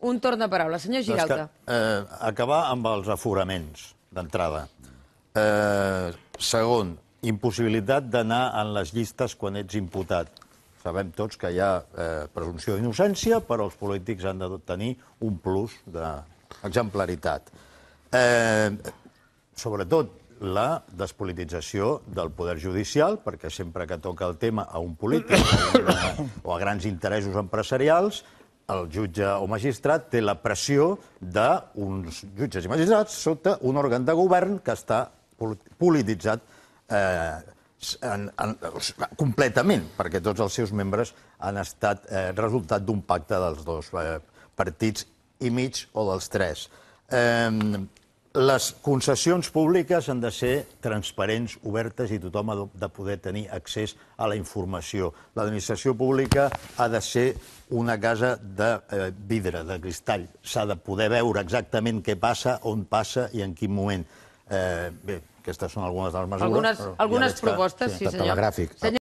Un torn de paraula. Senyor Giralta. Que, eh, acabar amb els aforaments, d'entrada. Eh, segon, impossibilitat d'anar en les llistes quan ets imputat. Sabem tots que hi ha eh, presumpció d'innocència, però els polítics han de tenir un plus d'exemplaritat. Eh, sobretot, la despolitització del poder judicial, perquè sempre que toca el tema a un polític o a grans interessos empresarials, el jutge o magistrat té la pressió d'uns jutges i magistrats sota un òrgan de govern que està polititzat eh, en, en, completament, perquè tots els seus membres han estat eh, resultat d'un pacte dels dos eh, partits i mig o dels tres. Eh, les concessions públiques han de ser transparents, obertes, i tothom ha de poder tenir accés a la informació. L'administració pública ha de ser una casa de eh, vidre, de cristall. S'ha de poder veure exactament què passa, on passa i en quin moment. Eh, bé, aquestes són algunes de les mesures. Algunes, algunes ja propostes, que, sí, Senyor...